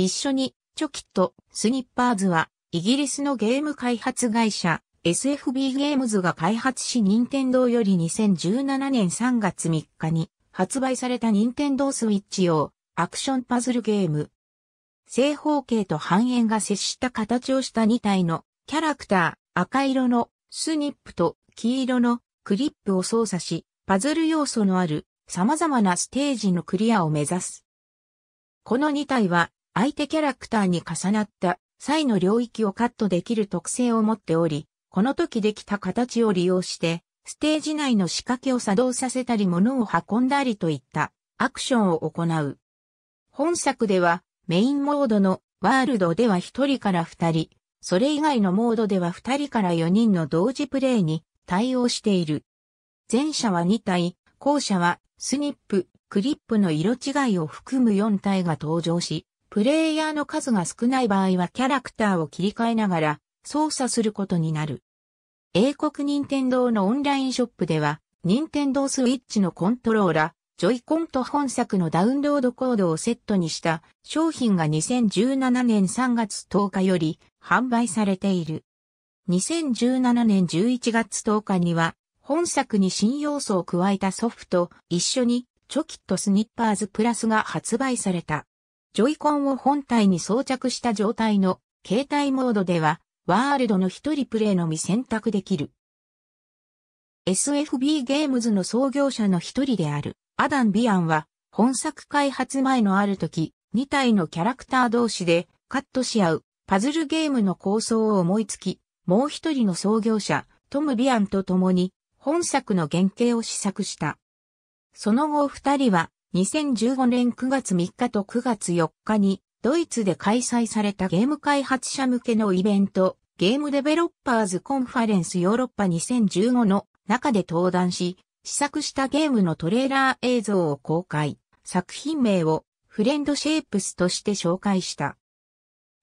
一緒に、チョキとスニッパーズは、イギリスのゲーム開発会社、SFB ゲームズが開発し任天堂より2017年3月3日に発売された任天堂スイッチ用アクションパズルゲーム。正方形と半円が接した形をした2体のキャラクター、赤色のスニップと黄色のクリップを操作し、パズル要素のある様々なステージのクリアを目指す。この2体は相手キャラクターに重なった際の領域をカットできる特性を持っており、この時できた形を利用して、ステージ内の仕掛けを作動させたり物を運んだりといったアクションを行う。本作ではメインモードのワールドでは1人から2人、それ以外のモードでは2人から4人の同時プレイに対応している。前者は2体、後者はスニップ、クリップの色違いを含む4体が登場し、プレイヤーの数が少ない場合はキャラクターを切り替えながら操作することになる。英国任天堂のオンラインショップでは、任天堂スイッチのコントローラ、ジョイコンと本作のダウンロードコードをセットにした商品が2017年3月10日より販売されている。2017年11月10日には本作に新要素を加えたソフト一緒にチョキットスニッパーズプラスが発売された。ジョイコンを本体に装着した状態の携帯モードでは、ワールドの一人プレイのみ選択できる。SFB ゲームズの創業者の一人である、アダン・ビアンは、本作開発前のある時、2体のキャラクター同士でカットし合う、パズルゲームの構想を思いつき、もう一人の創業者、トム・ビアンと共に、本作の原型を試作した。その後二人は、2015年9月3日と9月4日にドイツで開催されたゲーム開発者向けのイベントゲームデベロッパーズコンファレンスヨーロッパ2015の中で登壇し試作したゲームのトレーラー映像を公開作品名をフレンドシェイプスとして紹介した。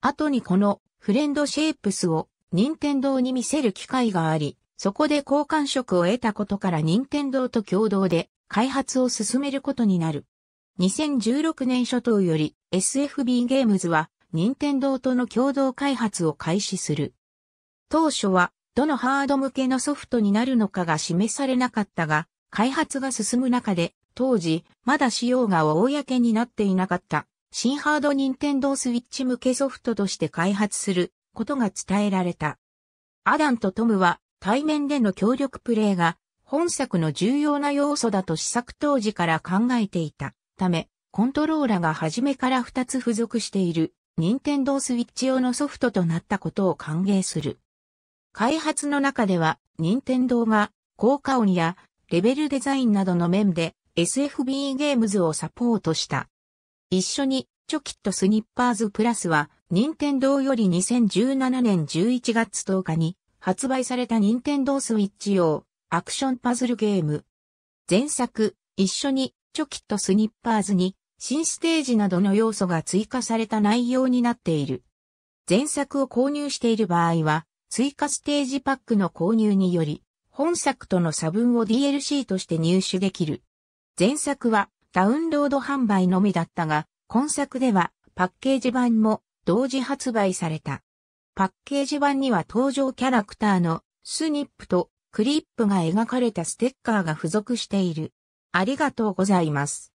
後にこのフレンドシェイプスを任天堂に見せる機会があり、そこで交換職を得たことから任天堂と共同で開発を進めることになる。2016年初頭より SFB ゲームズは任天堂との共同開発を開始する。当初はどのハード向けのソフトになるのかが示されなかったが、開発が進む中で当時まだ仕様が公になっていなかった新ハード任天堂スイッチ向けソフトとして開発することが伝えられた。アダンとトムは対面での協力プレイが本作の重要な要素だと試作当時から考えていたため、コントローラが初めから2つ付属している、任天堂スイッチ用のソフトとなったことを歓迎する。開発の中では、任天堂が効果音やレベルデザインなどの面で SFB ゲームズをサポートした。一緒に、チョキットスニッパーズプラスは、任天堂より2017年11月10日に発売された任天堂スイッチ用アクションパズルゲーム。前作、一緒にチョキとスニッパーズに新ステージなどの要素が追加された内容になっている。前作を購入している場合は、追加ステージパックの購入により、本作との差分を DLC として入手できる。前作はダウンロード販売のみだったが、今作ではパッケージ版も同時発売された。パッケージ版には登場キャラクターのスニップとクリップが描かれたステッカーが付属している。ありがとうございます。